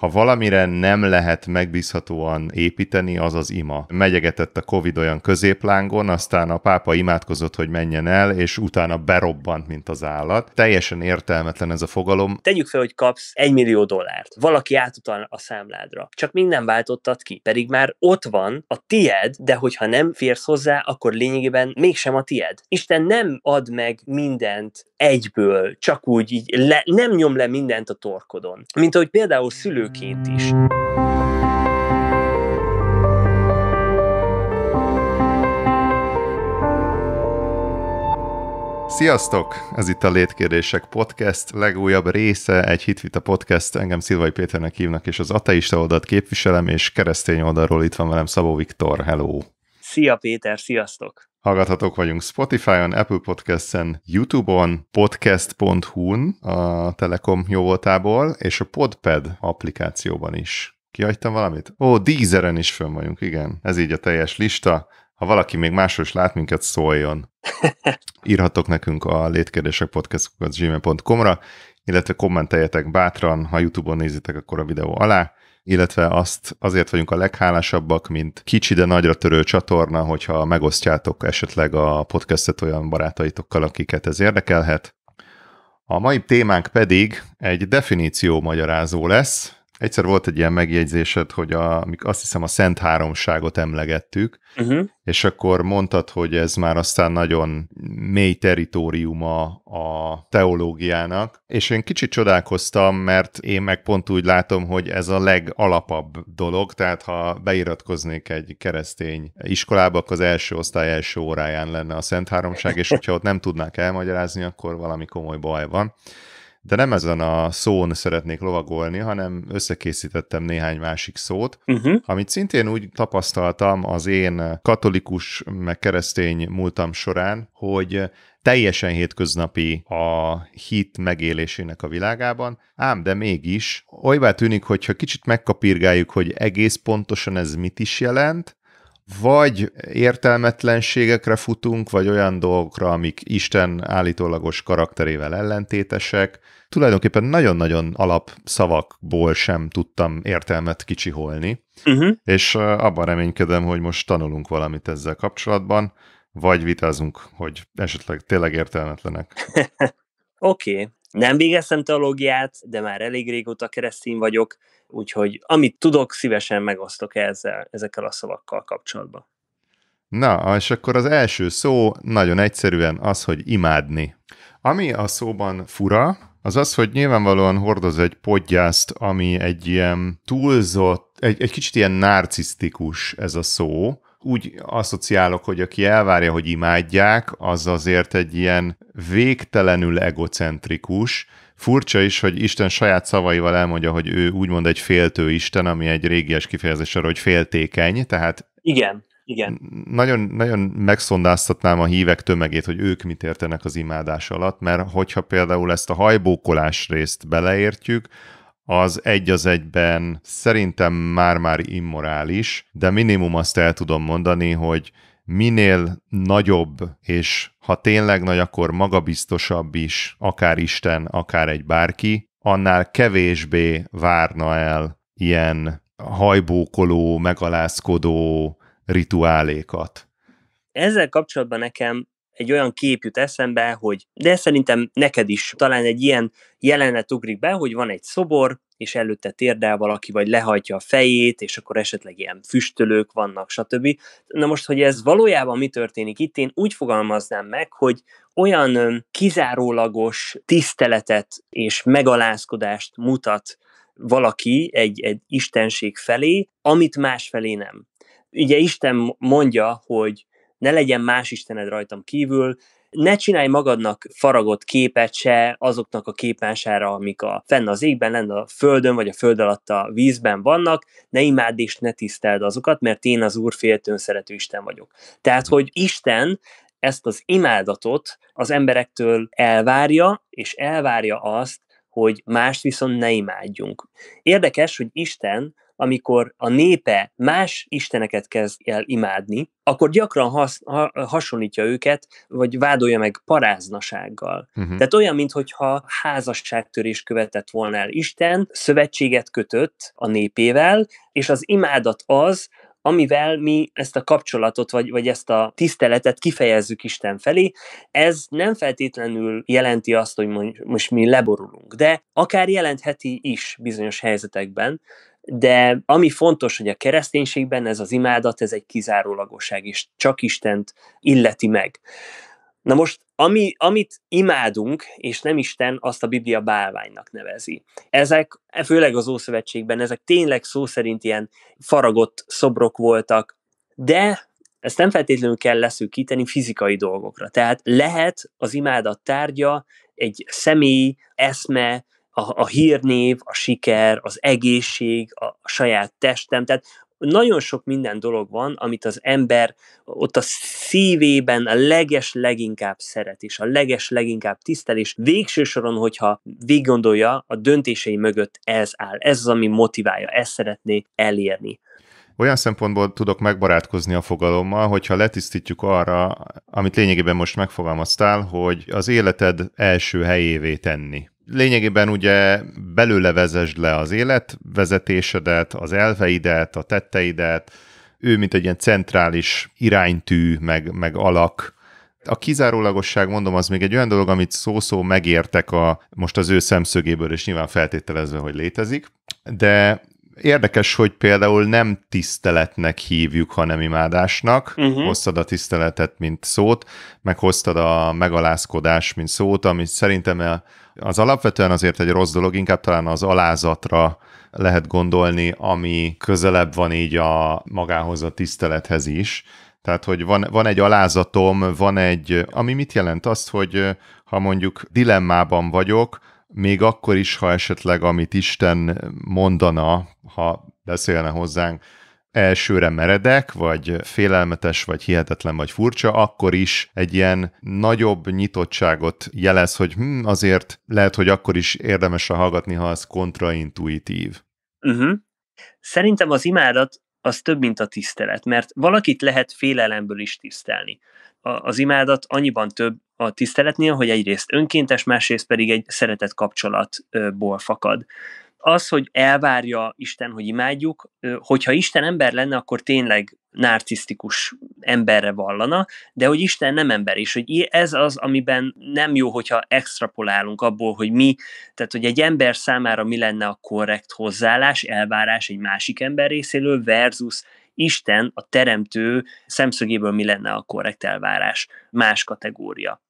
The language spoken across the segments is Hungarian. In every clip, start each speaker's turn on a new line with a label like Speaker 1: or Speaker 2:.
Speaker 1: Ha valamire nem lehet megbízhatóan építeni, az az ima. Megyegetett a Covid olyan középlángon, aztán a pápa imádkozott, hogy menjen el, és utána berobbant, mint az állat. Teljesen értelmetlen ez a fogalom.
Speaker 2: Tegyük fel, hogy kapsz egy millió dollárt. Valaki átutal a számládra. Csak még nem váltottad ki. Pedig már ott van a tied, de hogyha nem férsz hozzá, akkor lényegében mégsem a tied. Isten nem ad meg mindent egyből, csak úgy így le, nem nyom le mindent a torkodon. Mint ahogy például szülőként
Speaker 1: is. Sziasztok! Ez itt a Létkérdések Podcast legújabb része, egy Hitvita Podcast. Engem Szilvai Péternek hívnak, és az ateista oldalt képviselem, és keresztény oldalról itt van velem Szabó Viktor. Hello!
Speaker 2: Szia Péter, sziasztok!
Speaker 1: Hallgathatók vagyunk Spotify-on, Apple Podcast-en, YouTube-on, podcast.hu-n a Telekom jóvoltából, és a Podpad applikációban is. Kihagytam valamit? Ó, Deezeren is fönn vagyunk, igen. Ez így a teljes lista. Ha valaki még máshol is lát minket, szóljon. Írhatok nekünk a létkérdések podcast.gmail.com-ra, illetve kommenteljetek bátran, ha YouTube-on nézitek, akkor a videó alá illetve azt azért vagyunk a leghálásabbak, mint kicsi, de nagyra törő csatorna, hogyha megosztjátok esetleg a podcastet olyan barátaitokkal, akiket ez érdekelhet. A mai témánk pedig egy definíció magyarázó lesz, Egyszer volt egy ilyen megjegyzésed, hogy a, azt hiszem a Szent Háromságot emlegettük, uh-huh. és akkor mondtad, hogy ez már aztán nagyon mély teritoriuma a teológiának, és én kicsit csodálkoztam, mert én meg pont úgy látom, hogy ez a legalapabb dolog, tehát ha beiratkoznék egy keresztény iskolába, akkor az első osztály első óráján lenne a Szent Háromság, és hogyha ott nem tudnák elmagyarázni, akkor valami komoly baj van de nem ezen a szón szeretnék lovagolni, hanem összekészítettem néhány másik szót, uh-huh. amit szintén úgy tapasztaltam az én katolikus, meg keresztény múltam során, hogy teljesen hétköznapi a hit megélésének a világában, ám de mégis olyvá tűnik, hogyha kicsit megkapirgáljuk, hogy egész pontosan ez mit is jelent, vagy értelmetlenségekre futunk, vagy olyan dolgokra, amik Isten állítólagos karakterével ellentétesek. Tulajdonképpen nagyon-nagyon alap szavakból sem tudtam értelmet kicsiholni, uh-huh. és abban reménykedem, hogy most tanulunk valamit ezzel kapcsolatban, vagy vitázunk, hogy esetleg tényleg értelmetlenek.
Speaker 2: Oké, okay. Nem végeztem teológiát, de már elég régóta keresztény vagyok, úgyhogy amit tudok, szívesen megosztok ezzel, ezekkel a szavakkal kapcsolatban.
Speaker 1: Na, és akkor az első szó nagyon egyszerűen az, hogy imádni. Ami a szóban fura, az az, hogy nyilvánvalóan hordoz egy podgyászt, ami egy ilyen túlzott, egy, egy kicsit ilyen narcisztikus ez a szó, úgy asszociálok, hogy aki elvárja, hogy imádják, az azért egy ilyen végtelenül egocentrikus, Furcsa is, hogy Isten saját szavaival elmondja, hogy ő úgymond egy féltő Isten, ami egy régies kifejezés arra, hogy féltékeny, tehát
Speaker 2: igen, igen.
Speaker 1: Nagyon, nagyon megszondáztatnám a hívek tömegét, hogy ők mit értenek az imádás alatt, mert hogyha például ezt a hajbókolás részt beleértjük, az egy az egyben szerintem már-már immorális, de minimum azt el tudom mondani, hogy minél nagyobb, és ha tényleg nagy, akkor magabiztosabb is, akár Isten, akár egy bárki, annál kevésbé várna el ilyen hajbókoló, megalázkodó rituálékat.
Speaker 2: Ezzel kapcsolatban nekem egy olyan kép jut eszembe, hogy de szerintem neked is talán egy ilyen jelenet ugrik be, hogy van egy szobor, és előtte térdel valaki, vagy lehajtja a fejét, és akkor esetleg ilyen füstölők vannak, stb. Na most, hogy ez valójában mi történik itt, én úgy fogalmaznám meg, hogy olyan kizárólagos tiszteletet és megalázkodást mutat valaki egy, egy istenség felé, amit más felé nem. Ugye Isten mondja, hogy ne legyen más istened rajtam kívül, ne csinálj magadnak faragott képet se azoknak a képmására, amik a fenn az égben, lenne a földön, vagy a föld alatt a vízben vannak, ne imádd és ne tiszteld azokat, mert én az Úr féltőn szerető Isten vagyok. Tehát, hogy Isten ezt az imádatot az emberektől elvárja, és elvárja azt, hogy mást viszont ne imádjunk. Érdekes, hogy Isten amikor a népe más isteneket kezd el imádni, akkor gyakran has, ha, hasonlítja őket, vagy vádolja meg paráznasággal. Uh-huh. Tehát olyan, mintha házasságtörés követett volna el Isten, szövetséget kötött a népével, és az imádat az, amivel mi ezt a kapcsolatot, vagy, vagy ezt a tiszteletet kifejezzük Isten felé. Ez nem feltétlenül jelenti azt, hogy most mi leborulunk, de akár jelentheti is bizonyos helyzetekben, de ami fontos, hogy a kereszténységben ez az imádat, ez egy kizárólagosság, és csak Istent illeti meg. Na most, ami, amit imádunk, és nem Isten, azt a Biblia bálványnak nevezi. Ezek, főleg az Ószövetségben, ezek tényleg szó szerint ilyen faragott szobrok voltak, de ezt nem feltétlenül kell leszűkíteni fizikai dolgokra. Tehát lehet az imádat tárgya egy személy, eszme, a, a hírnév, a siker, az egészség, a, a saját testem, tehát nagyon sok minden dolog van, amit az ember ott a szívében a leges leginkább szeret, és a leges leginkább tisztel, és végső soron, hogyha végiggondolja, a döntései mögött ez áll, ez az, ami motiválja, ezt szeretné elérni
Speaker 1: olyan szempontból tudok megbarátkozni a fogalommal, hogyha letisztítjuk arra, amit lényegében most megfogalmaztál, hogy az életed első helyévé tenni lényegében ugye belőle vezesd le az életvezetésedet, az elveidet, a tetteidet, ő mint egy ilyen centrális iránytű, meg, meg alak, a kizárólagosság, mondom, az még egy olyan dolog, amit szó-szó megértek a, most az ő szemszögéből, és nyilván feltételezve, hogy létezik, de érdekes, hogy például nem tiszteletnek hívjuk, hanem imádásnak. Uh-huh. Hoztad a tiszteletet, mint szót, meg hoztad a megalázkodás, mint szót, ami szerintem az alapvetően azért egy rossz dolog, inkább talán az alázatra lehet gondolni, ami közelebb van így a magához a tisztelethez is. Tehát, hogy van, van egy alázatom, van egy, ami mit jelent azt, hogy ha mondjuk dilemmában vagyok, még akkor is, ha esetleg amit Isten mondana, ha beszélne hozzánk, elsőre meredek, vagy félelmetes, vagy hihetetlen, vagy furcsa, akkor is egy ilyen nagyobb nyitottságot jelez, hogy hm, azért lehet, hogy akkor is érdemes hallgatni, ha az kontraintuitív.
Speaker 2: Uh-huh. Szerintem az imádat az több, mint a tisztelet, mert valakit lehet félelemből is tisztelni. A, az imádat annyiban több, a tiszteletnél, hogy egyrészt önkéntes, másrészt pedig egy szeretett kapcsolatból fakad. Az, hogy elvárja Isten, hogy imádjuk, hogyha Isten ember lenne, akkor tényleg narcisztikus emberre vallana, de hogy Isten nem ember, és hogy ez az, amiben nem jó, hogyha extrapolálunk abból, hogy mi, tehát hogy egy ember számára mi lenne a korrekt hozzáállás, elvárás egy másik ember részéről versus Isten a teremtő szemszögéből mi lenne a korrekt elvárás, más kategória.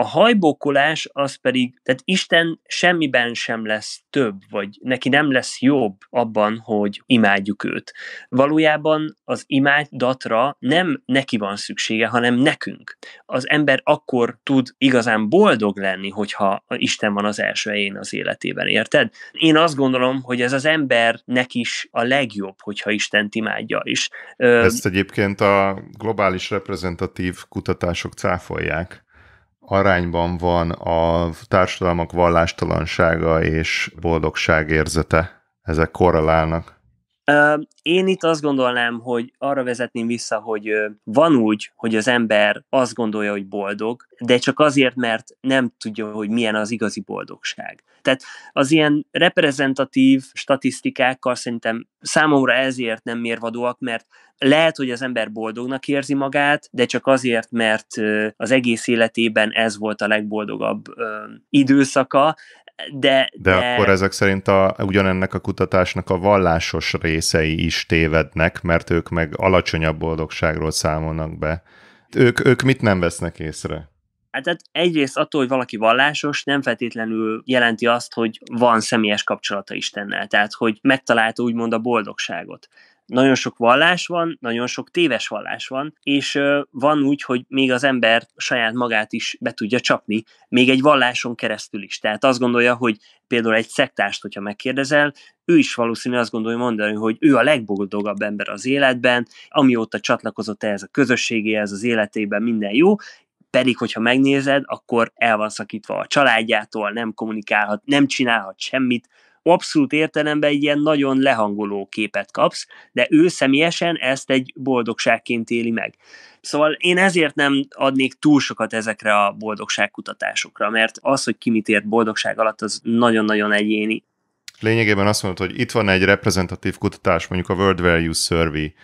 Speaker 2: A hajbókolás az pedig, tehát Isten semmiben sem lesz több, vagy neki nem lesz jobb abban, hogy imádjuk őt. Valójában az imádatra nem neki van szüksége, hanem nekünk. Az ember akkor tud igazán boldog lenni, hogyha Isten van az első helyén az életében, érted? Én azt gondolom, hogy ez az embernek is a legjobb, hogyha Isten imádja is.
Speaker 1: Ezt egyébként a globális reprezentatív kutatások cáfolják arányban van a társadalmak vallástalansága és boldogságérzete. Ezek korrelálnak.
Speaker 2: Én itt azt gondolnám, hogy arra vezetném vissza, hogy van úgy, hogy az ember azt gondolja, hogy boldog, de csak azért, mert nem tudja, hogy milyen az igazi boldogság. Tehát az ilyen reprezentatív statisztikákkal szerintem számomra ezért nem mérvadóak, mert lehet, hogy az ember boldognak érzi magát, de csak azért, mert az egész életében ez volt a legboldogabb időszaka, de, de... De akkor ezek
Speaker 1: szerint a, ugyanennek a kutatásnak a vallásos részei is tévednek, mert ők meg alacsonyabb boldogságról számolnak be. Ők, ők mit nem vesznek észre?
Speaker 2: Hát, hát egyrészt attól, hogy valaki vallásos, nem feltétlenül jelenti azt, hogy van személyes kapcsolata Istennel, tehát hogy megtalálta úgymond a boldogságot nagyon sok vallás van, nagyon sok téves vallás van, és van úgy, hogy még az ember saját magát is be tudja csapni, még egy valláson keresztül is. Tehát azt gondolja, hogy például egy szektást, hogyha megkérdezel, ő is valószínű azt gondolja mondani, hogy ő a legboldogabb ember az életben, amióta csatlakozott ehhez a közösségéhez, az életében minden jó, pedig, hogyha megnézed, akkor el van szakítva a családjától, nem kommunikálhat, nem csinálhat semmit, abszolút értelemben egy ilyen nagyon lehangoló képet kapsz, de ő személyesen ezt egy boldogságként éli meg. Szóval én ezért nem adnék túl sokat ezekre a boldogságkutatásokra, mert az, hogy ki mit ért boldogság alatt, az nagyon-nagyon egyéni.
Speaker 1: Lényegében azt mondod, hogy itt van egy reprezentatív kutatás, mondjuk a World Value Survey,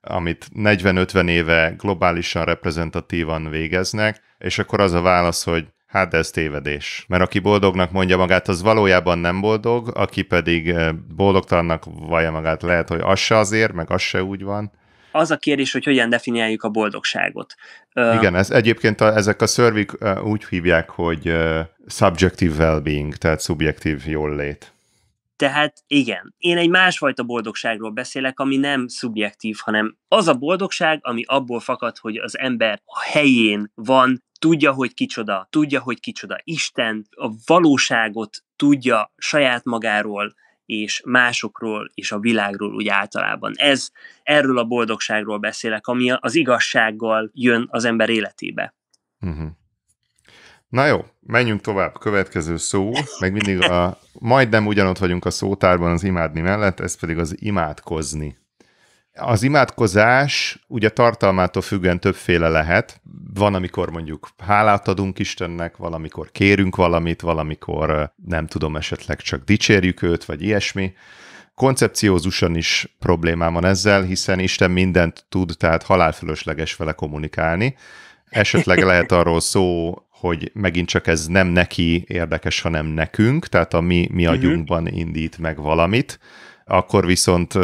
Speaker 1: amit 40-50 éve globálisan reprezentatívan végeznek, és akkor az a válasz, hogy Hát de ez tévedés. Mert aki boldognak mondja magát, az valójában nem boldog, aki pedig eh, boldogtalannak vallja magát, lehet, hogy az se azért, meg az se úgy van.
Speaker 2: Az a kérdés, hogy hogyan definiáljuk a boldogságot. Igen, ez
Speaker 1: egyébként a, ezek a szörvik eh, úgy hívják, hogy eh, subjective well-being, tehát szubjektív jól lét.
Speaker 2: Tehát igen, én egy másfajta boldogságról beszélek, ami nem szubjektív, hanem az a boldogság, ami abból fakad, hogy az ember a helyén van, tudja, hogy kicsoda, tudja, hogy kicsoda Isten, a valóságot tudja saját magáról, és másokról, és a világról úgy általában. Ez, erről a boldogságról beszélek, ami az igazsággal jön az ember életébe.
Speaker 1: Uh-huh. Na jó, menjünk tovább. Következő szó, meg mindig a, majdnem ugyanott vagyunk a szótárban az imádni mellett, ez pedig az imádkozni. Az imádkozás ugye tartalmától függően többféle lehet. Van, amikor mondjuk hálát adunk Istennek, valamikor kérünk valamit, valamikor nem tudom, esetleg csak dicsérjük őt, vagy ilyesmi. Koncepciózusan is problémám van ezzel, hiszen Isten mindent tud, tehát halálfölösleges vele kommunikálni. Esetleg lehet arról szó hogy megint csak ez nem neki érdekes, hanem nekünk, tehát a mi, mi agyunkban mhm. uh-huh. indít meg valamit, akkor viszont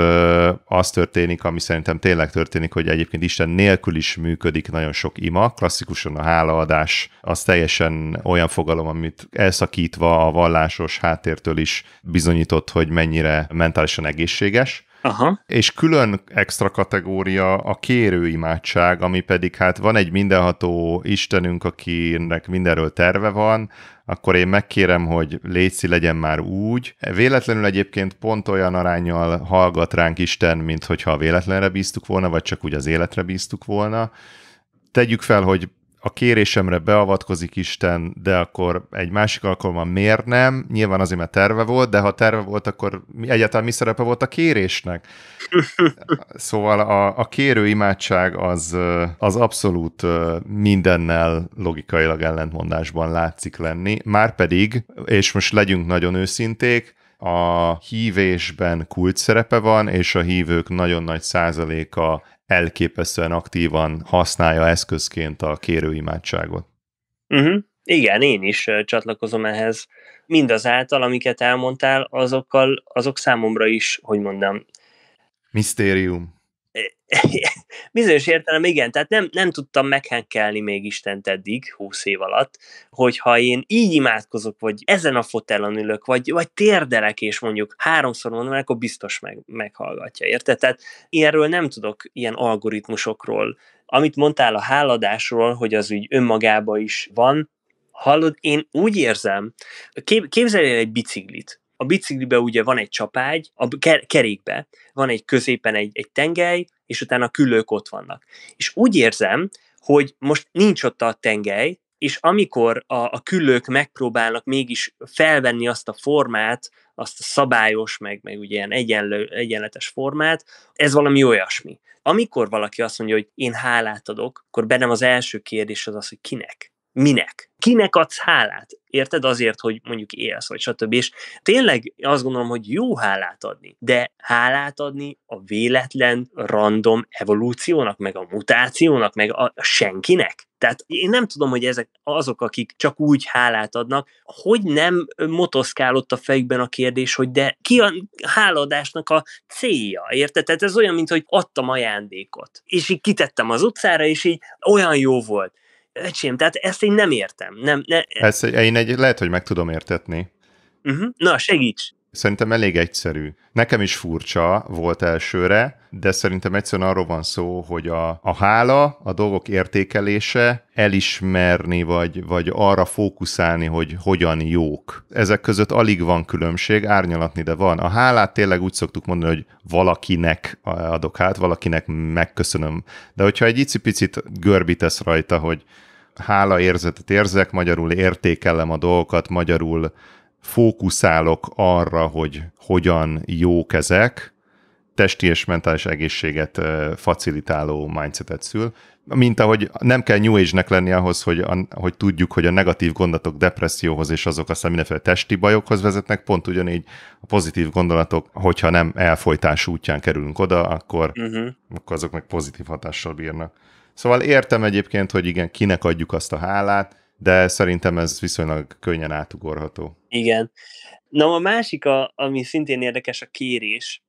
Speaker 1: az történik, ami szerintem tényleg történik, hogy egyébként Isten nélkül is működik nagyon sok ima, klasszikusan a hálaadás az teljesen olyan fogalom, amit elszakítva a vallásos háttértől is bizonyított, hogy mennyire mentálisan egészséges, Aha. És külön extra kategória a kérő imádság, ami pedig hát van egy mindenható Istenünk, akinek mindenről terve van, akkor én megkérem, hogy Léci legyen már úgy. Véletlenül egyébként pont olyan arányjal hallgat ránk Isten, mint hogyha véletlenre bíztuk volna, vagy csak úgy az életre bíztuk volna. Tegyük fel, hogy a kérésemre beavatkozik Isten, de akkor egy másik alkalommal miért nem? Nyilván azért, mert terve volt, de ha terve volt, akkor egyáltalán mi szerepe volt a kérésnek? Szóval a, a kérő imádság az, az abszolút mindennel logikailag ellentmondásban látszik lenni, már pedig, és most legyünk nagyon őszinték, a hívésben kult szerepe van, és a hívők nagyon nagy százaléka elképesztően aktívan használja eszközként a kérőimádságot.
Speaker 2: Uh-huh. Igen, én is csatlakozom ehhez. Mindazáltal, amiket elmondtál, azokkal, azok számomra is, hogy mondjam.
Speaker 1: Misztérium.
Speaker 2: Bizonyos értelem, igen, tehát nem, nem tudtam meghenkelni még Istent eddig, húsz év alatt, hogyha én így imádkozok, vagy ezen a fotelon ülök, vagy, vagy térdelek, és mondjuk háromszor mondom, akkor biztos meg, meghallgatja, érted? Tehát ilyenről nem tudok, ilyen algoritmusokról. Amit mondtál a háladásról, hogy az úgy önmagába is van, hallod, én úgy érzem, kép, képzelj el egy biciklit, a biciklibe ugye van egy csapágy, a kerékbe van egy középen egy, egy tengely, és utána a külők ott vannak. És úgy érzem, hogy most nincs ott a tengely, és amikor a, a küllők megpróbálnak mégis felvenni azt a formát, azt a szabályos, meg, meg ugye ilyen egyenlő, egyenletes formát, ez valami olyasmi. Amikor valaki azt mondja, hogy én hálát adok, akkor bennem az első kérdés az az, hogy kinek? Minek? Kinek adsz hálát? Érted? Azért, hogy mondjuk élsz, vagy stb. És tényleg azt gondolom, hogy jó hálát adni, de hálát adni a véletlen, random evolúciónak, meg a mutációnak, meg a senkinek. Tehát én nem tudom, hogy ezek azok, akik csak úgy hálát adnak, hogy nem motoszkálott a fejükben a kérdés, hogy de ki a háladásnak a célja, érted? Tehát ez olyan, mint hogy adtam ajándékot, és így kitettem az utcára, és így olyan jó volt öcsém, tehát ezt én nem értem. Nem, ne...
Speaker 1: ezt én egy, lehet, hogy meg tudom értetni. Uh-huh. Na, segíts! Szerintem elég egyszerű. Nekem is furcsa volt elsőre, de szerintem egyszerűen arról van szó, hogy a, a hála, a dolgok értékelése, elismerni vagy, vagy arra fókuszálni, hogy hogyan jók. Ezek között alig van különbség, árnyalatni, de van. A hálát tényleg úgy szoktuk mondani, hogy valakinek adok hát, valakinek megköszönöm. De hogyha egy icipicit görbítesz rajta, hogy hála érzetet érzek, magyarul értékelem a dolgokat, magyarul fókuszálok arra, hogy hogyan jók ezek, testi és mentális egészséget facilitáló mindsetet szül. Mint ahogy nem kell New Age-nek lenni ahhoz, hogy, a, hogy tudjuk, hogy a negatív gondolatok depresszióhoz és azok aztán mindenféle testi bajokhoz vezetnek, pont ugyanígy a pozitív gondolatok, hogyha nem elfolytás útján kerülünk oda, akkor, uh-huh. akkor azok meg pozitív hatással bírnak. Szóval értem egyébként, hogy igen, kinek adjuk azt a hálát, de szerintem ez viszonylag könnyen átugorható.
Speaker 2: Igen. Na a másik, a, ami szintén érdekes, a kérés.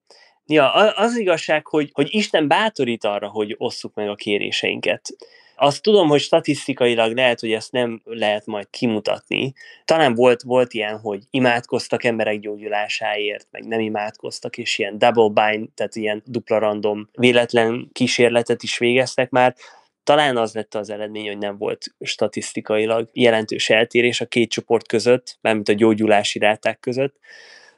Speaker 2: Ja, az igazság, hogy, hogy Isten bátorít arra, hogy osszuk meg a kéréseinket. Azt tudom, hogy statisztikailag lehet, hogy ezt nem lehet majd kimutatni. Talán volt, volt ilyen, hogy imádkoztak emberek gyógyulásáért, meg nem imádkoztak, és ilyen double bind, tehát ilyen dupla random véletlen kísérletet is végeztek már. Talán az lett az eredmény, hogy nem volt statisztikailag jelentős eltérés a két csoport között, mármint a gyógyulási ráták között.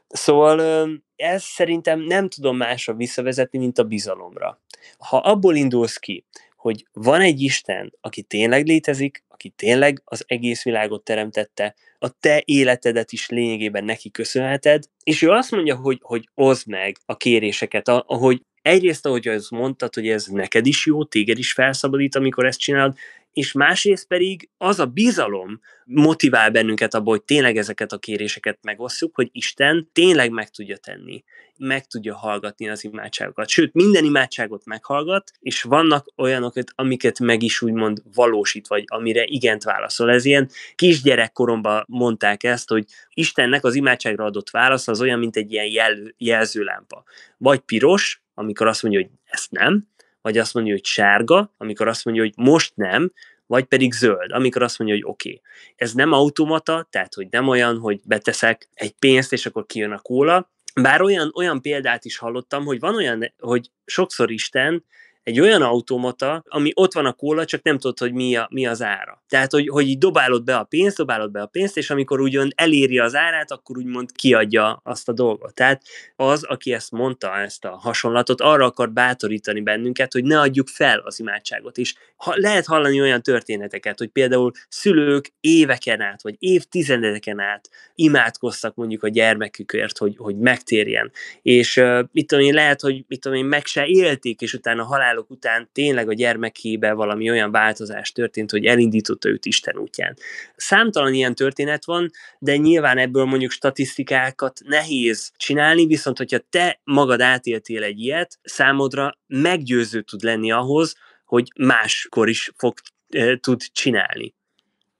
Speaker 2: Szóval ez szerintem nem tudom másra visszavezetni, mint a bizalomra. Ha abból indulsz ki, hogy van egy Isten, aki tényleg létezik, aki tényleg az egész világot teremtette, a te életedet is lényegében neki köszönheted, és ő azt mondja, hogy, hogy oszd meg a kéréseket, ahogy egyrészt, ahogy az mondtad, hogy ez neked is jó, téged is felszabadít, amikor ezt csinálod, és másrészt pedig az a bizalom motivál bennünket abból, hogy tényleg ezeket a kéréseket megosszuk, hogy Isten tényleg meg tudja tenni, meg tudja hallgatni az imádságokat. Sőt, minden imádságot meghallgat, és vannak olyanok, amiket meg is úgymond valósít, vagy amire igent válaszol. Ez ilyen kisgyerekkoromban mondták ezt, hogy Istennek az imádságra adott válasz az olyan, mint egy ilyen jel- jelzőlámpa. Vagy piros, amikor azt mondja, hogy ezt nem, vagy azt mondja, hogy sárga, amikor azt mondja, hogy most nem, vagy pedig zöld, amikor azt mondja, hogy oké. Okay. Ez nem automata, tehát hogy nem olyan, hogy beteszek egy pénzt, és akkor kijön a kóla. Bár olyan, olyan példát is hallottam, hogy van olyan, hogy sokszor Isten egy olyan automata, ami ott van a kóla, csak nem tudod, hogy mi, a, mi az ára. Tehát, hogy, hogy így dobálod be a pénzt, dobálod be a pénzt, és amikor úgymond eléri az árát, akkor úgymond kiadja azt a dolgot. Tehát az, aki ezt mondta, ezt a hasonlatot, arra akar bátorítani bennünket, hogy ne adjuk fel az imádságot. És ha, lehet hallani olyan történeteket, hogy például szülők éveken át, vagy évtizedeken át imádkoztak mondjuk a gyermekükért, hogy, hogy megtérjen. És uh, mit tudom én, lehet, hogy mit tudom én, meg se élték, és utána halál halálok után tényleg a gyermekébe valami olyan változás történt, hogy elindította őt Isten útján. Számtalan ilyen történet van, de nyilván ebből mondjuk statisztikákat nehéz csinálni, viszont hogyha te magad átéltél egy ilyet, számodra meggyőző tud lenni ahhoz, hogy máskor is fog, e, tud csinálni.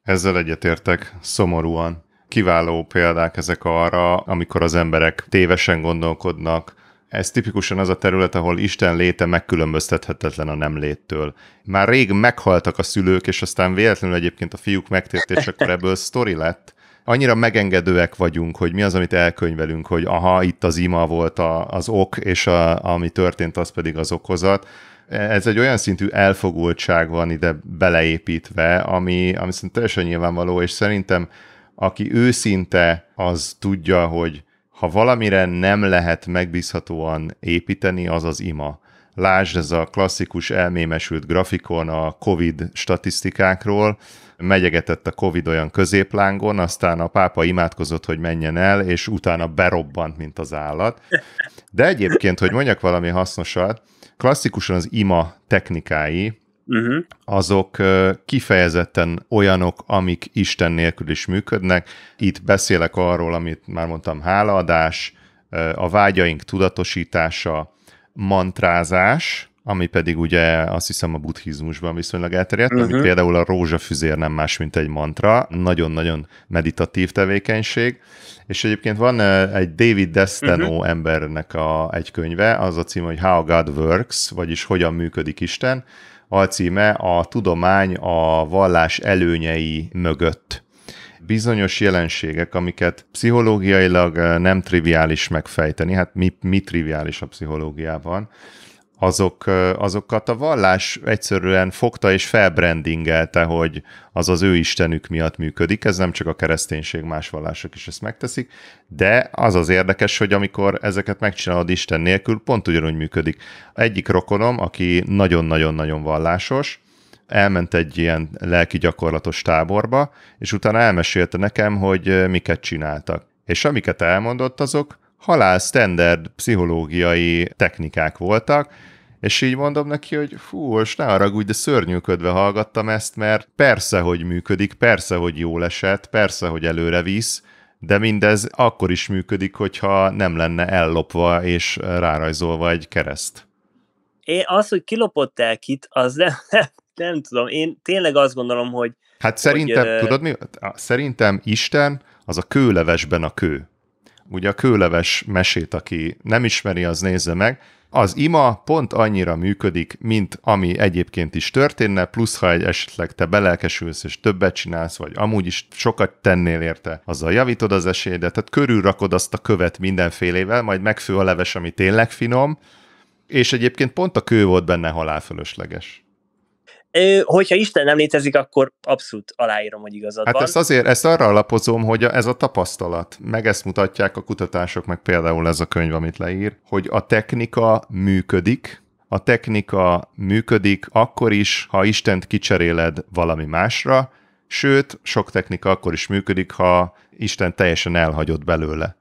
Speaker 1: Ezzel egyetértek, szomorúan. Kiváló példák ezek arra, amikor az emberek tévesen gondolkodnak, ez tipikusan az a terület, ahol Isten léte megkülönböztethetetlen a nem léttől. Már rég meghaltak a szülők, és aztán véletlenül egyébként a fiúk megtért, és akkor ebből sztori lett. Annyira megengedőek vagyunk, hogy mi az, amit elkönyvelünk, hogy aha, itt az ima volt a, az ok, és a, ami történt, az pedig az okozat ez egy olyan szintű elfogultság van ide beleépítve, ami, ami szerintem teljesen nyilvánvaló, és szerintem aki őszinte, az tudja, hogy ha valamire nem lehet megbízhatóan építeni, az az ima. Lásd, ez a klasszikus elmémesült grafikon a COVID statisztikákról, megyegetett a Covid olyan középlángon, aztán a pápa imádkozott, hogy menjen el, és utána berobbant, mint az állat. De egyébként, hogy mondjak valami hasznosat, klasszikusan az ima technikái, uh-huh. azok kifejezetten olyanok, amik Isten nélkül is működnek. Itt beszélek arról, amit már mondtam, hálaadás, a vágyaink tudatosítása, mantrázás, ami pedig ugye azt hiszem a buddhizmusban viszonylag elterjedt, uh-huh. ami például a rózsafüzér nem más, mint egy mantra, nagyon-nagyon meditatív tevékenység, és egyébként van egy David Desteno uh-huh. embernek a, egy könyve, az a cím, hogy How God Works, vagyis Hogyan működik Isten, alcíme a tudomány a vallás előnyei mögött bizonyos jelenségek, amiket pszichológiailag eh, nem triviális megfejteni, hát mi, mi triviális a pszichológiában, azok, azokat a vallás egyszerűen fogta és felbrandingelte, hogy az az ő istenük miatt működik. Ez nem csak a kereszténység, más vallások is ezt megteszik, de az az érdekes, hogy amikor ezeket megcsinálod Isten nélkül, pont ugyanúgy működik. Egyik rokonom, aki nagyon-nagyon-nagyon vallásos, elment egy ilyen lelki gyakorlatos táborba, és utána elmesélte nekem, hogy miket csináltak. És amiket elmondott, azok halál standard pszichológiai technikák voltak, és így mondom neki, hogy fú, most ne arra de szörnyűködve hallgattam ezt, mert persze, hogy működik, persze, hogy jó esett, persze, hogy előre visz, de mindez akkor is működik, hogyha nem lenne ellopva és rárajzolva egy kereszt.
Speaker 2: Én az, hogy kilopott el kit, az nem, nem, nem tudom. Én tényleg azt gondolom, hogy... Hát szerintem, hogy, tudod mi?
Speaker 1: Szerintem Isten az a kőlevesben a kő. Ugye a kőleves mesét, aki nem ismeri, az nézze meg az ima pont annyira működik, mint ami egyébként is történne, plusz ha egy esetleg te belelkesülsz és többet csinálsz, vagy amúgy is sokat tennél érte, azzal javítod az esélyedet, tehát körülrakod azt a követ mindenfélével, majd megfő a leves, ami tényleg finom, és egyébként pont a kő volt benne halálfölösleges. Ö, hogyha
Speaker 2: Isten nem létezik, akkor abszolút aláírom, hogy igazad hát van. ezt azért, ezt
Speaker 1: arra alapozom, hogy ez a tapasztalat, meg ezt mutatják a kutatások, meg például ez a könyv, amit leír, hogy a technika működik, a technika működik akkor is, ha Istent kicseréled valami másra, sőt, sok technika akkor is működik, ha Isten teljesen elhagyott belőle.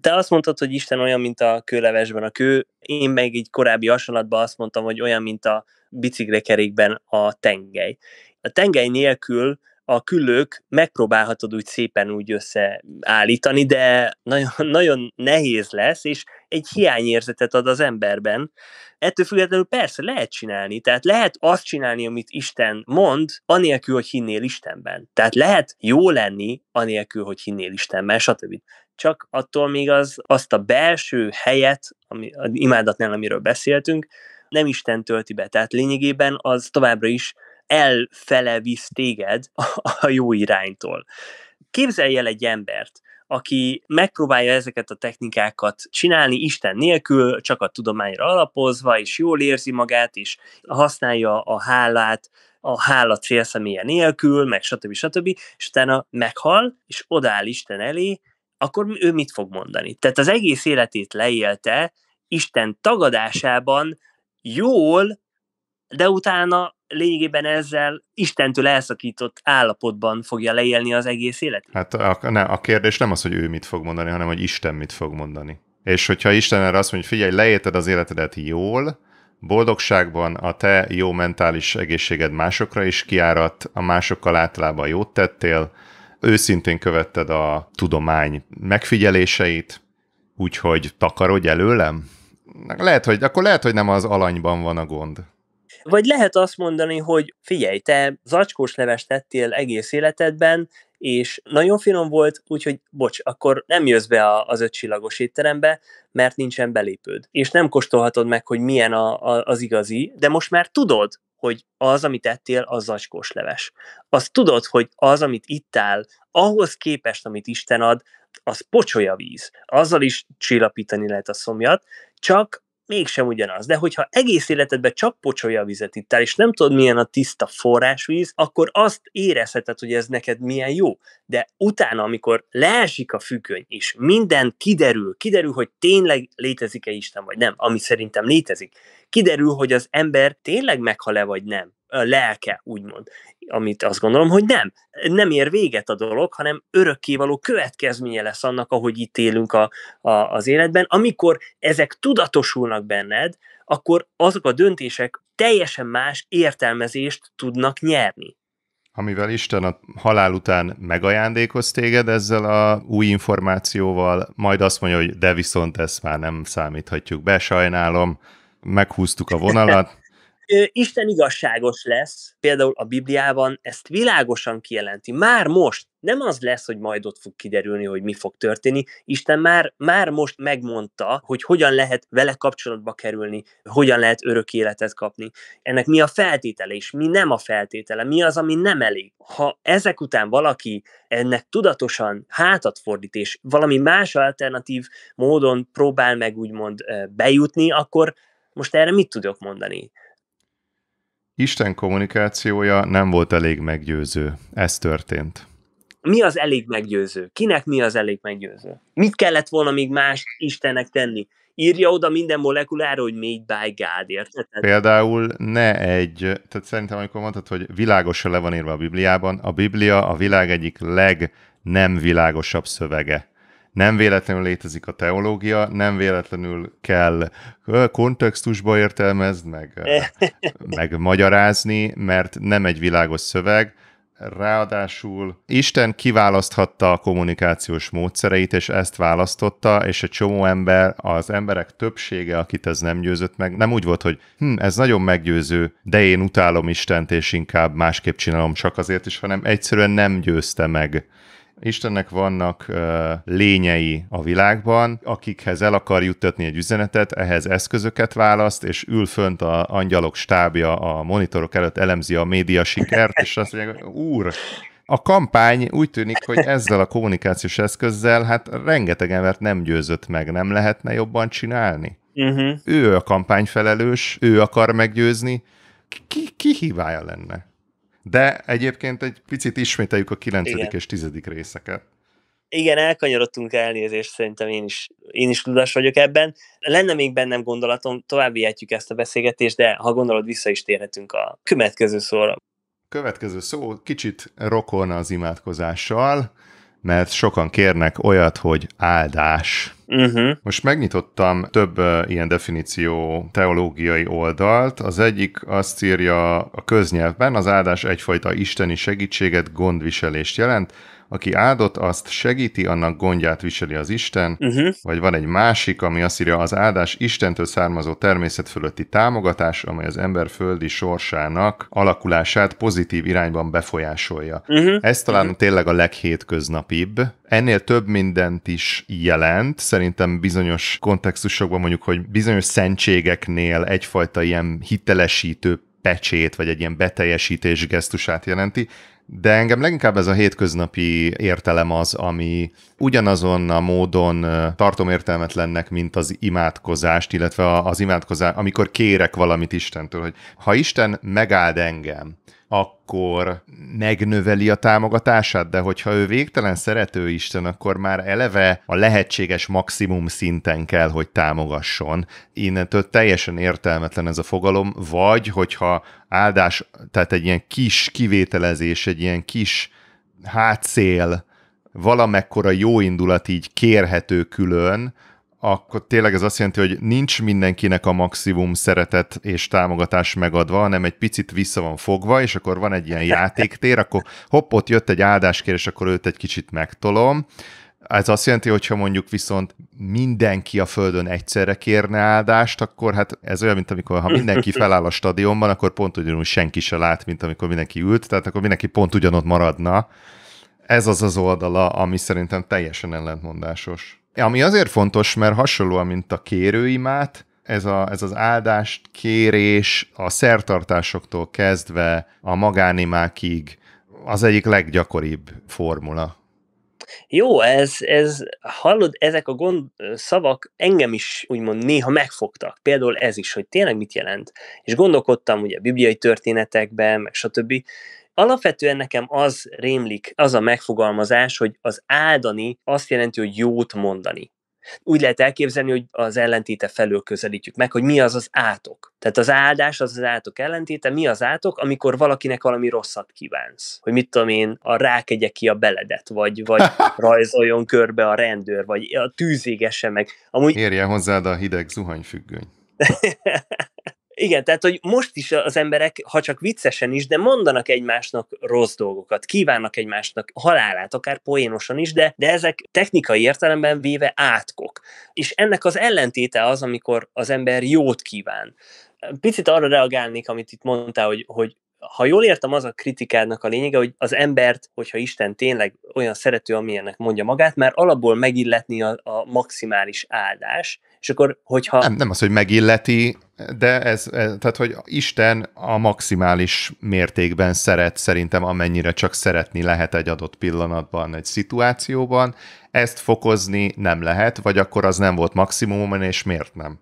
Speaker 2: Te azt mondtad, hogy Isten olyan, mint a kőlevesben a kő, én meg egy korábbi hasonlatban azt mondtam, hogy olyan, mint a biciklekerékben a tengely. A tengely nélkül a küllők megpróbálhatod úgy szépen úgy összeállítani, de nagyon, nagyon nehéz lesz, és egy hiányérzetet ad az emberben. Ettől függetlenül persze lehet csinálni, tehát lehet azt csinálni, amit Isten mond, anélkül, hogy hinnél Istenben. Tehát lehet jó lenni, anélkül, hogy hinnél Istenben, stb csak attól még az, azt a belső helyet, ami, az imádatnál, amiről beszéltünk, nem Isten tölti be. Tehát lényegében az továbbra is elfele visz téged a jó iránytól. Képzelj el egy embert, aki megpróbálja ezeket a technikákat csinálni Isten nélkül, csak a tudományra alapozva, és jól érzi magát, és használja a hálát, a hála célszemélye nélkül, meg stb. stb. És utána meghal, és odáll Isten elé, akkor ő mit fog mondani? Tehát az egész életét leélte, Isten tagadásában jól, de utána lényegében ezzel Istentől elszakított állapotban fogja leélni az egész életét.
Speaker 1: Hát a, ne, a kérdés nem az, hogy ő mit fog mondani, hanem hogy Isten mit fog mondani. És hogyha Isten erre azt mondja, hogy figyelj, leélted az életedet jól, boldogságban a te jó mentális egészséged másokra is kiáradt, a másokkal általában jót tettél, őszintén követted a tudomány megfigyeléseit, úgyhogy takarodj előlem? Lehet, hogy, akkor lehet, hogy nem az alanyban van a gond.
Speaker 2: Vagy lehet azt mondani, hogy figyelj, te zacskós levest tettél egész életedben, és nagyon finom volt, úgyhogy bocs, akkor nem jössz be az ötcsillagos étterembe, mert nincsen belépőd. És nem kóstolhatod meg, hogy milyen a, a, az igazi, de most már tudod, hogy az, amit ettél, az zacskós leves. Azt tudod, hogy az, amit ittál, ahhoz képest, amit Isten ad, az pocsolya víz. Azzal is csillapítani lehet a szomjat, csak mégsem ugyanaz. De hogyha egész életedben csak pocsolja a vizet ittál, és nem tudod, milyen a tiszta forrásvíz, akkor azt érezheted, hogy ez neked milyen jó. De utána, amikor leesik a függöny, és minden kiderül, kiderül, hogy tényleg létezik-e Isten, vagy nem, ami szerintem létezik, kiderül, hogy az ember tényleg meghal-e vagy nem. A lelke, úgymond. Amit azt gondolom, hogy nem. Nem ér véget a dolog, hanem örökkévaló következménye lesz annak, ahogy itt élünk a, a, az életben. Amikor ezek tudatosulnak benned, akkor azok a döntések teljesen más értelmezést tudnak nyerni
Speaker 1: amivel Isten a halál után megajándékoz téged ezzel a új információval, majd azt mondja, hogy de viszont ezt már nem számíthatjuk be, sajnálom, meghúztuk a vonalat.
Speaker 2: Isten igazságos lesz, például a Bibliában ezt világosan kijelenti. Már most nem az lesz, hogy majd ott fog kiderülni, hogy mi fog történni. Isten már, már most megmondta, hogy hogyan lehet vele kapcsolatba kerülni, hogyan lehet örök életet kapni. Ennek mi a feltétele és mi nem a feltétele, mi az, ami nem elég. Ha ezek után valaki ennek tudatosan hátat fordít, és valami más alternatív módon próbál meg úgymond bejutni, akkor most erre mit tudok mondani?
Speaker 1: Isten kommunikációja nem volt elég meggyőző. Ez történt.
Speaker 2: Mi az elég meggyőző? Kinek mi az elég meggyőző? Mit kellett volna még más Istennek tenni? Írja oda minden molekulára, hogy made by God, érted?
Speaker 1: Például ne egy, tehát szerintem amikor mondtad, hogy világosan le van írva a Bibliában, a Biblia a világ egyik leg nem világosabb szövege. Nem véletlenül létezik a teológia, nem véletlenül kell kontextusba értelmezni, meg, meg magyarázni, mert nem egy világos szöveg, Ráadásul Isten kiválaszthatta a kommunikációs módszereit, és ezt választotta, és egy csomó ember, az emberek többsége, akit ez nem győzött meg, nem úgy volt, hogy hm, ez nagyon meggyőző, de én utálom Istent, és inkább másképp csinálom csak azért is, hanem egyszerűen nem győzte meg Istennek vannak ö, lényei a világban, akikhez el akar juttatni egy üzenetet, ehhez eszközöket választ, és ül fönt a angyalok stábja a monitorok előtt, elemzi a média sikert, és azt mondják, úr, a kampány úgy tűnik, hogy ezzel a kommunikációs eszközzel hát rengeteg embert nem győzött meg, nem lehetne jobban csinálni. Uh-huh. Ő a kampányfelelős, ő akar meggyőzni. Ki, ki hibája lenne? De egyébként egy picit ismételjük a 9. Igen. és 10. részeket.
Speaker 2: Igen, elkanyarodtunk elnézést, szerintem én is, én is tudás vagyok ebben. Lenne még bennem gondolatom, tovább ezt a beszélgetést, de ha gondolod, vissza is térhetünk a következő
Speaker 1: szóra. Következő szó kicsit rokon az imádkozással mert sokan kérnek olyat, hogy áldás. Uh-huh. Most megnyitottam több uh, ilyen definíció teológiai oldalt. Az egyik azt írja a köznyelvben, az áldás egyfajta isteni segítséget, gondviselést jelent, aki áldott, azt segíti, annak gondját viseli az Isten, uh-huh. vagy van egy másik, ami azt írja, az áldás Istentől származó természet fölötti támogatás, amely az ember földi sorsának alakulását pozitív irányban befolyásolja. Uh-huh. Ez talán uh-huh. tényleg a leghétköznapibb. Ennél több mindent is jelent, szerintem bizonyos kontextusokban mondjuk, hogy bizonyos szentségeknél egyfajta ilyen hitelesítő pecsét, vagy egy ilyen beteljesítés gesztusát jelenti, de engem leginkább ez a hétköznapi értelem az, ami ugyanazon a módon tartom értelmetlennek, mint az imádkozást, illetve az imádkozás, amikor kérek valamit Istentől, hogy ha Isten megáld engem, akkor megnöveli a támogatását, de hogyha ő végtelen szerető Isten, akkor már eleve a lehetséges maximum szinten kell, hogy támogasson. Innentől teljesen értelmetlen ez a fogalom, vagy hogyha áldás, tehát egy ilyen kis kivételezés, egy egy ilyen kis hátszél, valamekkora jó indulat így kérhető külön, akkor tényleg ez azt jelenti, hogy nincs mindenkinek a maximum szeretet és támogatás megadva, hanem egy picit vissza van fogva, és akkor van egy ilyen játéktér, akkor hopp, ott jött egy áldáskérés, akkor őt egy kicsit megtolom, ez azt jelenti, hogy ha mondjuk viszont mindenki a Földön egyszerre kérne áldást, akkor hát ez olyan, mint amikor ha mindenki feláll a stadionban, akkor pont ugyanúgy senki se lát, mint amikor mindenki ült, tehát akkor mindenki pont ugyanott maradna. Ez az az oldala, ami szerintem teljesen ellentmondásos. Ami azért fontos, mert hasonlóan, mint a kérőimát, ez, a, ez az áldást, kérés a szertartásoktól kezdve a magánimákig az egyik leggyakoribb formula
Speaker 2: jó, ez, ez, hallod, ezek a gond, szavak engem is úgymond néha megfogtak. Például ez is, hogy tényleg mit jelent. És gondolkodtam ugye bibliai történetekben, meg stb. Alapvetően nekem az rémlik, az a megfogalmazás, hogy az áldani azt jelenti, hogy jót mondani. Úgy lehet elképzelni, hogy az ellentéte felől közelítjük meg, hogy mi az az átok. Tehát az áldás az az átok ellentéte, mi az átok, amikor valakinek valami rosszat kívánsz. Hogy mit tudom én, a rák ki a beledet, vagy, vagy rajzoljon körbe a rendőr, vagy a tűz meg.
Speaker 1: Amúgy... Érjen hozzád a hideg zuhanyfüggöny.
Speaker 2: Igen, tehát, hogy most is az emberek, ha csak viccesen is, de mondanak egymásnak rossz dolgokat, kívánnak egymásnak halálát, akár poénosan is, de, de ezek technikai értelemben véve átkok. És ennek az ellentéte az, amikor az ember jót kíván. Picit arra reagálnék, amit itt mondtál, hogy, hogy ha jól értem, az a kritikádnak a lényege, hogy az embert, hogyha Isten tényleg olyan szerető, amilyennek mondja magát, már alapból megilletni a, a maximális áldás,
Speaker 1: és akkor, hogyha... Nem, nem az, hogy megilleti, de ez, ez, tehát, hogy Isten a maximális mértékben szeret, szerintem amennyire csak szeretni lehet egy adott pillanatban, egy szituációban, ezt fokozni nem lehet, vagy akkor az nem volt maximumon, és miért nem?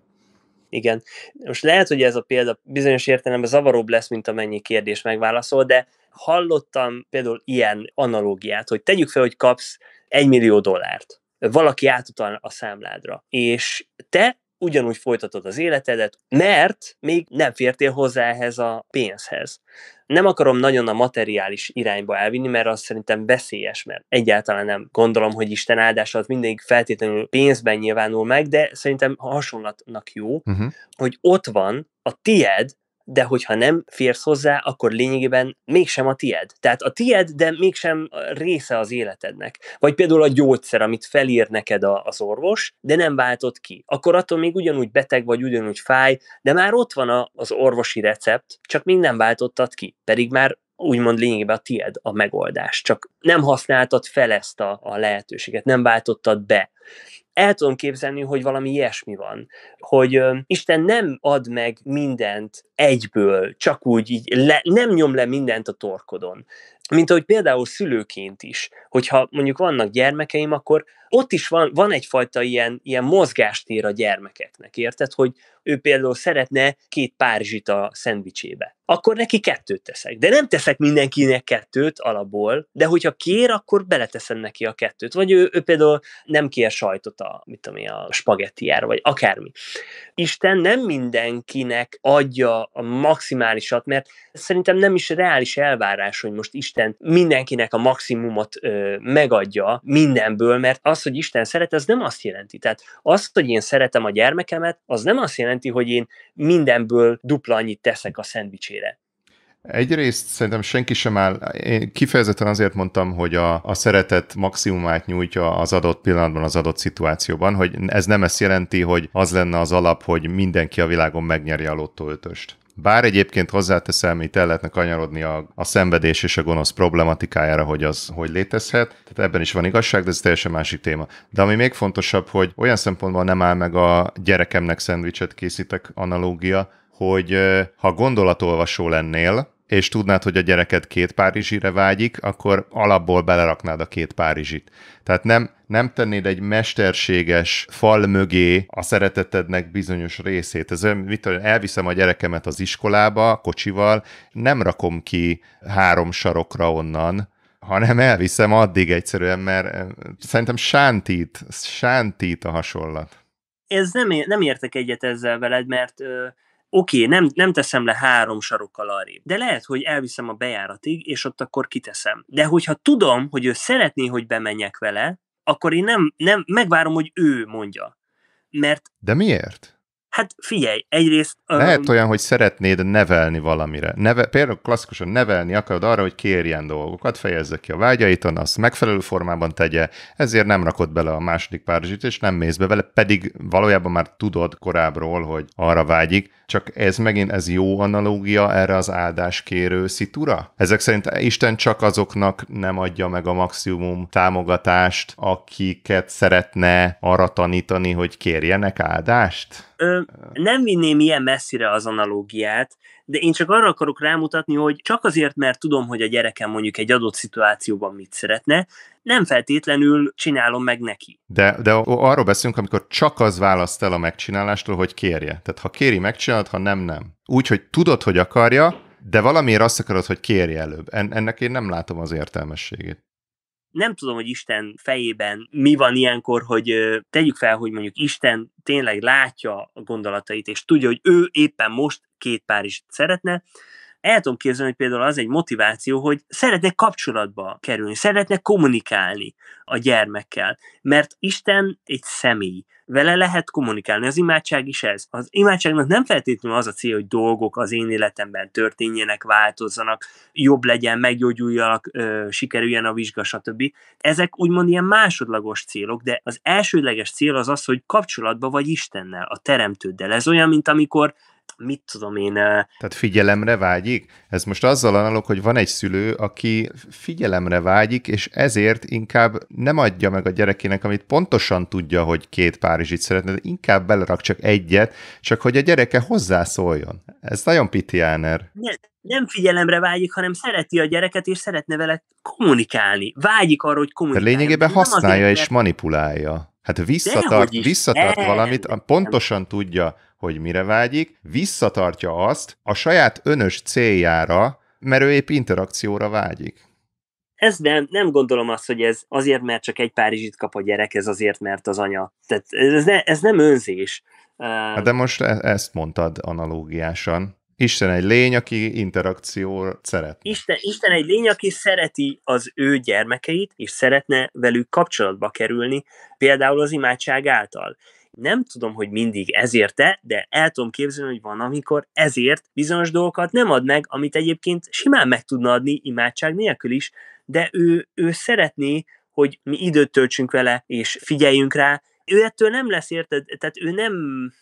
Speaker 2: Igen. Most lehet, hogy ez a példa bizonyos értelemben zavaróbb lesz, mint amennyi kérdés megválaszol, de hallottam például ilyen analógiát, hogy tegyük fel, hogy kapsz egy millió dollárt, valaki átutal a számládra, és te ugyanúgy folytatod az életedet, mert még nem fértél hozzá ehhez a pénzhez. Nem akarom nagyon a materiális irányba elvinni, mert az szerintem veszélyes, mert egyáltalán nem gondolom, hogy Isten áldása az mindig feltétlenül pénzben nyilvánul meg, de szerintem hasonlatnak jó, uh-huh. hogy ott van a tied, de hogyha nem férsz hozzá, akkor lényegében mégsem a tied. Tehát a tied, de mégsem része az életednek. Vagy például a gyógyszer, amit felír neked a, az orvos, de nem váltott ki. Akkor attól még ugyanúgy beteg vagy, ugyanúgy fáj, de már ott van a, az orvosi recept, csak még nem váltottad ki. Pedig már úgymond lényegében a tied a megoldás, csak nem használtad fel ezt a, a lehetőséget, nem váltottad be el tudom képzelni, hogy valami ilyesmi van, hogy ö, Isten nem ad meg mindent egyből, csak úgy így, le, nem nyom le mindent a torkodon, mint ahogy például szülőként is, hogyha mondjuk vannak gyermekeim, akkor ott is van, van egyfajta ilyen, ilyen mozgástér a gyermekeknek, érted? Hogy ő például szeretne két párizsit a szendvicsébe. Akkor neki kettőt teszek. De nem teszek mindenkinek kettőt alapból, de hogyha kér, akkor beleteszem neki a kettőt. Vagy ő, ő például nem kér sajtot a, mit tudom én, a spagettiára, vagy akármi. Isten nem mindenkinek adja a maximálisat, mert szerintem nem is reális elvárás, hogy most Isten Isten mindenkinek a maximumot ö, megadja mindenből, mert az, hogy Isten szeret, ez nem azt jelenti. Tehát az, hogy én szeretem a gyermekemet, az nem azt jelenti, hogy én mindenből dupla annyit teszek a szendvicsére.
Speaker 1: Egyrészt szerintem senki sem áll, én kifejezetten azért mondtam, hogy a, a szeretet maximumát nyújtja az adott pillanatban, az adott szituációban, hogy ez nem ezt jelenti, hogy az lenne az alap, hogy mindenki a világon megnyerje a lottóötöst. ötöst. Bár egyébként hozzáteszem, itt el lehetne kanyarodni a, a szenvedés és a gonosz problematikájára, hogy az hogy létezhet. Tehát ebben is van igazság, de ez teljesen másik téma. De ami még fontosabb, hogy olyan szempontból nem áll meg a gyerekemnek szendvicset készítek analógia, hogy ha gondolatolvasó lennél, és tudnád, hogy a gyereked két Párizsire vágyik, akkor alapból beleraknád a két Párizsit. Tehát nem, nem tennéd egy mesterséges fal mögé a szeretetednek bizonyos részét. Ez olyan, mit tudom, elviszem a gyerekemet az iskolába kocsival, nem rakom ki három sarokra onnan, hanem elviszem addig egyszerűen, mert eh, szerintem sántít, sántít a hasonlat.
Speaker 2: Ez nem, nem értek egyet ezzel veled, mert ö, oké, okay, nem, nem teszem le három sarokkal arrébb, de lehet, hogy elviszem a bejáratig, és ott akkor kiteszem. De hogyha tudom, hogy ő szeretné, hogy bemenjek vele, akkor én nem, nem megvárom, hogy ő mondja. Mert...
Speaker 1: De miért?
Speaker 2: Hát figyelj, egyrészt... Lehet um, olyan,
Speaker 1: hogy szeretnéd nevelni valamire. Neve, például klasszikusan nevelni akarod arra, hogy kérjen dolgokat, fejezze ki a vágyaiton, azt megfelelő formában tegye, ezért nem rakod bele a második párosít és nem mész be vele, pedig valójában már tudod korábbról, hogy arra vágyik, csak ez megint, ez jó analógia erre az áldáskérő szitura? Ezek szerint Isten csak azoknak nem adja meg a maximum támogatást, akiket szeretne arra tanítani, hogy kérjenek áldást?
Speaker 2: Ö, nem vinném ilyen messzire az analógiát, de én csak arra akarok rámutatni, hogy csak azért, mert tudom, hogy a gyerekem mondjuk egy adott szituációban mit szeretne, nem feltétlenül csinálom meg neki.
Speaker 1: De, de arról beszélünk, amikor csak az választ el a megcsinálástól, hogy kérje. Tehát ha kéri, megcsinálod, ha nem, nem. Úgy, hogy tudod, hogy akarja, de valamiért azt akarod, hogy kérje előbb. En, ennek én nem látom az értelmességét
Speaker 2: nem tudom, hogy Isten fejében mi van ilyenkor, hogy tegyük fel, hogy mondjuk Isten tényleg látja a gondolatait, és tudja, hogy ő éppen most két pár is szeretne, el tudom képzelni, hogy például az egy motiváció, hogy szeretnek kapcsolatba kerülni, szeretnek kommunikálni a gyermekkel, mert Isten egy személy, vele lehet kommunikálni. Az imádság is ez. Az imádságnak nem feltétlenül az a cél, hogy dolgok az én életemben történjenek, változzanak, jobb legyen, meggyógyuljanak, ö, sikerüljen a vizsga, stb. Ezek úgymond ilyen másodlagos célok, de az elsődleges cél az az, hogy kapcsolatba vagy Istennel, a teremtőddel. Ez olyan, mint amikor mit tudom én. Eh,
Speaker 1: Tehát figyelemre vágyik? Ez most azzal analog, hogy van egy szülő, aki figyelemre vágyik, és ezért inkább nem adja meg a gyerekének, amit pontosan tudja, hogy két Párizsit szeretne, de inkább belerak csak egyet, csak hogy a gyereke hozzászóljon. Ez nagyon pitiáner.
Speaker 2: Nem, nem figyelemre vágyik, hanem szereti a gyereket, és szeretne vele kommunikálni. Vágyik arra, hogy kommunikálni. De lényegében használja azért, és
Speaker 1: manipulálja. Hát visszatart, is, visszatart nem, valamit, pontosan tudja, hogy mire vágyik, visszatartja azt a saját önös céljára, mert ő épp interakcióra vágyik.
Speaker 2: Ez nem, nem gondolom azt, hogy ez azért, mert csak egy Párizsit kap a gyerek, ez azért, mert az anya. Tehát ez, ne, ez nem önzés. Hát de
Speaker 1: most e- ezt mondtad analógiásan. Isten egy lény, aki interakcióra szeret.
Speaker 2: Isten, Isten egy lény, aki szereti az ő gyermekeit, és szeretne velük kapcsolatba kerülni, például az imádság által. Nem tudom, hogy mindig ezért -e, de el tudom képzelni, hogy van, amikor ezért bizonyos dolgokat nem ad meg, amit egyébként simán meg tudna adni imádság nélkül is, de ő, ő szeretné, hogy mi időt töltsünk vele, és figyeljünk rá, ő ettől nem lesz, érted? Tehát ő nem,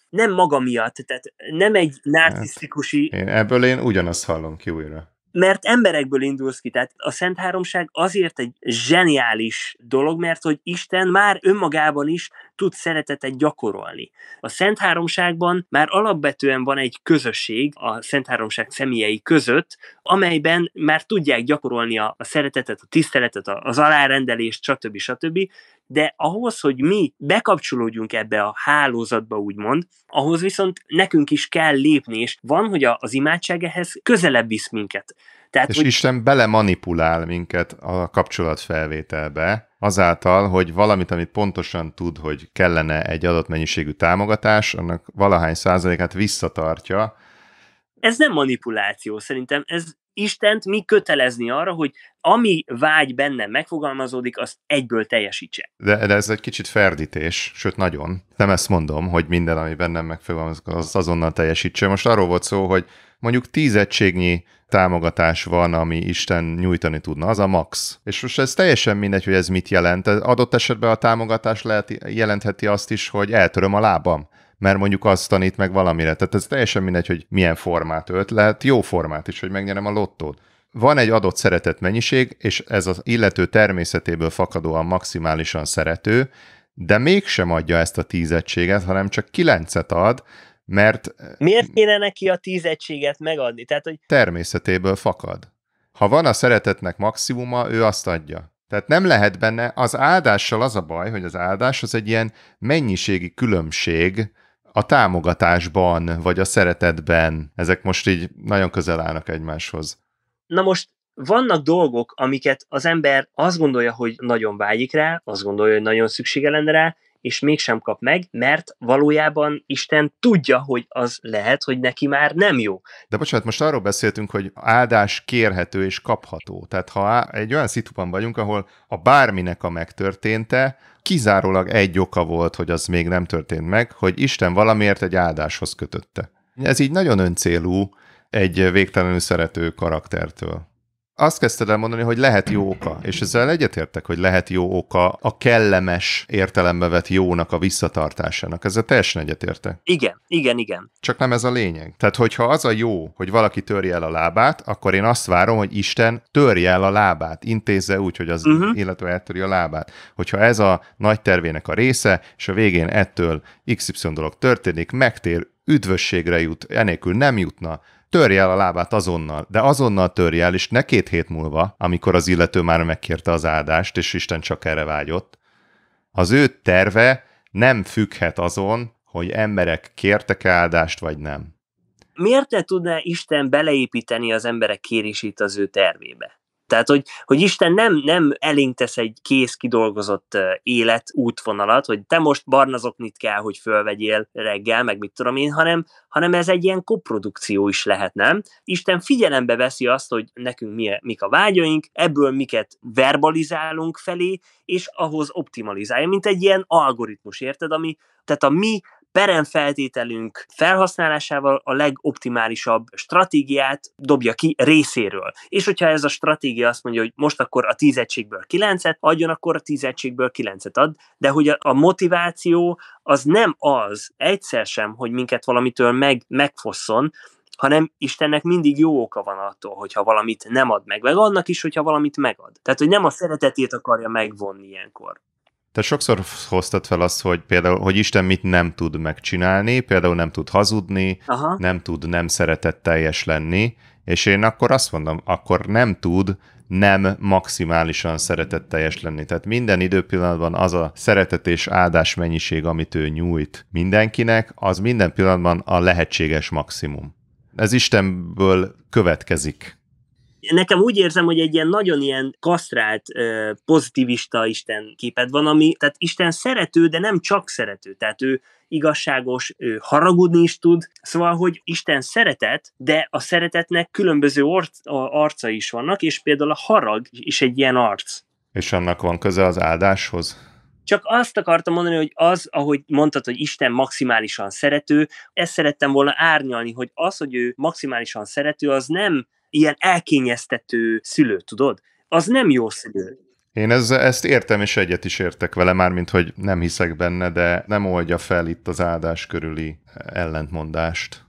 Speaker 2: nem maga miatt, tehát nem egy hát, narcisztikusi...
Speaker 1: Hát, én ebből én ugyanazt hallom ki újra
Speaker 2: mert emberekből indulsz ki. Tehát a Szent Háromság azért egy zseniális dolog, mert hogy Isten már önmagában is tud szeretetet gyakorolni. A Szent Háromságban már alapvetően van egy közösség a Szent Háromság személyei között, amelyben már tudják gyakorolni a, a szeretetet, a tiszteletet, az alárendelést, stb. stb de ahhoz, hogy mi bekapcsolódjunk ebbe a hálózatba, úgymond, ahhoz viszont nekünk is kell lépni, és van, hogy az imádság ehhez közelebb visz minket. Tehát, és hogy...
Speaker 1: Isten belemanipulál minket a kapcsolatfelvételbe, azáltal, hogy valamit, amit pontosan tud, hogy kellene egy adott mennyiségű támogatás, annak valahány százalékát visszatartja.
Speaker 2: Ez nem manipuláció, szerintem ez Istent mi kötelezni arra, hogy ami vágy bennem megfogalmazódik, azt egyből teljesítse.
Speaker 1: De, de ez egy kicsit ferdítés, sőt nagyon. Nem ezt mondom, hogy minden, ami bennem megfogalmazódik, az azonnal teljesítse. Most arról volt szó, hogy mondjuk tízegységnyi támogatás van, ami Isten nyújtani tudna, az a max. És most ez teljesen mindegy, hogy ez mit jelent. Adott esetben a támogatás lehet, jelentheti azt is, hogy eltöröm a lábam mert mondjuk azt tanít meg valamire. Tehát ez teljesen mindegy, hogy milyen formát ölt, lehet jó formát is, hogy megnyerem a lottót. Van egy adott szeretett mennyiség, és ez az illető természetéből fakadóan maximálisan szerető, de mégsem adja ezt a tízegységet, hanem csak kilencet ad, mert... Eh, Miért
Speaker 2: kéne neki a tízegységet megadni? Tehát, hogy...
Speaker 1: Természetéből fakad. Ha van a szeretetnek maximuma, ő azt adja. Tehát nem lehet benne, az áldással az a baj, hogy az áldás az egy ilyen mennyiségi különbség, a támogatásban, vagy a szeretetben, ezek most így nagyon közel állnak egymáshoz.
Speaker 2: Na most vannak dolgok, amiket az ember azt gondolja, hogy nagyon vágyik rá, azt gondolja, hogy nagyon szüksége lenne rá, és mégsem kap meg, mert valójában Isten tudja, hogy az lehet, hogy neki már nem jó.
Speaker 1: De bocsánat, most arról beszéltünk, hogy áldás kérhető és kapható. Tehát ha egy olyan szituban vagyunk, ahol a bárminek a megtörténte, kizárólag egy oka volt, hogy az még nem történt meg, hogy Isten valamiért egy áldáshoz kötötte. Ez így nagyon öncélú egy végtelenül szerető karaktertől azt kezdted el mondani, hogy lehet jó oka, és ezzel egyetértek, hogy lehet jó oka a kellemes értelembe vett jónak a visszatartásának. Ezzel teljesen egyetértek. Igen, igen, igen. Csak nem ez a lényeg. Tehát, hogyha az a jó, hogy valaki törje el a lábát, akkor én azt várom, hogy Isten törje el a lábát, intézze úgy, hogy az uh-huh. Mhm. illető eltöri a lábát. Hogyha ez a nagy tervének a része, és a végén ettől XY dolog történik, megtér, üdvösségre jut, enélkül nem jutna, törj el a lábát azonnal, de azonnal törj el, és ne két hét múlva, amikor az illető már megkérte az áldást, és Isten csak erre vágyott, az ő terve nem függhet azon, hogy emberek kértek áldást, vagy nem.
Speaker 2: Miért ne tudná Isten beleépíteni az emberek kérését az ő tervébe? Tehát, hogy, hogy Isten nem, nem elénk tesz egy kész kidolgozott élet útvonalat, hogy te most barnazoknit kell, hogy fölvegyél reggel, meg mit tudom én, hanem, hanem ez egy ilyen koprodukció is lehet, nem? Isten figyelembe veszi azt, hogy nekünk mi, mik a vágyaink, ebből miket verbalizálunk felé, és ahhoz optimalizálja, mint egy ilyen algoritmus, érted? Ami, tehát a mi peremfeltételünk felhasználásával a legoptimálisabb stratégiát dobja ki részéről. És hogyha ez a stratégia azt mondja, hogy most akkor a tízegységből kilencet adjon, akkor a tízegységből kilencet ad, de hogy a, a motiváció az nem az egyszer sem, hogy minket valamitől meg, megfosszon, hanem Istennek mindig jó oka van attól, hogyha valamit nem ad meg, meg annak is, hogyha valamit megad. Tehát, hogy nem a szeretetét akarja megvonni ilyenkor
Speaker 1: te sokszor hoztad fel azt, hogy például, hogy Isten mit nem tud megcsinálni, például nem tud hazudni, Aha. nem tud nem szeretetteljes lenni, és én akkor azt mondom, akkor nem tud nem maximálisan szeretetteljes lenni. Tehát minden időpillanatban az a szeretet és áldás mennyiség, amit ő nyújt mindenkinek, az minden pillanatban a lehetséges maximum. Ez Istenből következik
Speaker 2: nekem úgy érzem, hogy egy ilyen nagyon ilyen kasztrált, pozitivista Isten képed van, ami, tehát Isten szerető, de nem csak szerető. Tehát ő igazságos, ő haragudni is tud. Szóval, hogy Isten szeretet, de a szeretetnek különböző orc, arca is vannak, és például a harag is egy ilyen arc.
Speaker 1: És annak van köze az áldáshoz?
Speaker 2: Csak azt akartam mondani, hogy az, ahogy mondtad, hogy Isten maximálisan szerető, ezt szerettem volna árnyalni, hogy az, hogy ő maximálisan szerető, az nem ilyen elkényeztető szülő, tudod? Az nem jó szülő.
Speaker 1: Én ez, ezt értem, és egyet is értek vele, mármint, hogy nem hiszek benne, de nem oldja fel itt az áldás körüli ellentmondást.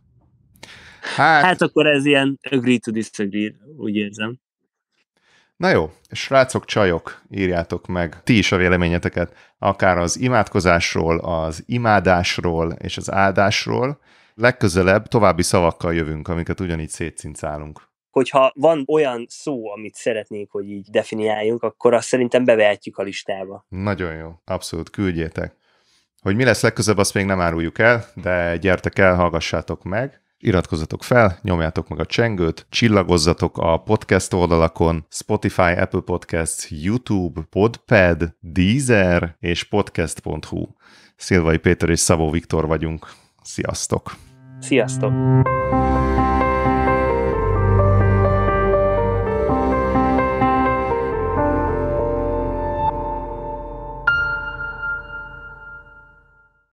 Speaker 2: Hát, hát akkor ez ilyen agree to disagree, úgy érzem.
Speaker 1: Na jó, srácok, csajok, írjátok meg ti is a véleményeteket, akár az imádkozásról, az imádásról és az áldásról. Legközelebb további szavakkal jövünk, amiket ugyanígy szétszincálunk
Speaker 2: hogyha van olyan szó, amit szeretnék, hogy így definiáljunk, akkor azt szerintem bevehetjük a listába.
Speaker 1: Nagyon jó, abszolút, küldjétek. Hogy mi lesz legközelebb? azt még nem áruljuk el, de gyertek el, hallgassátok meg. Iratkozzatok fel, nyomjátok meg a csengőt, csillagozzatok a podcast oldalakon, Spotify, Apple Podcasts, YouTube, Podpad, Deezer és podcast.hu. Szilvai Péter és Szabó Viktor vagyunk. Sziasztok!
Speaker 2: Sziasztok!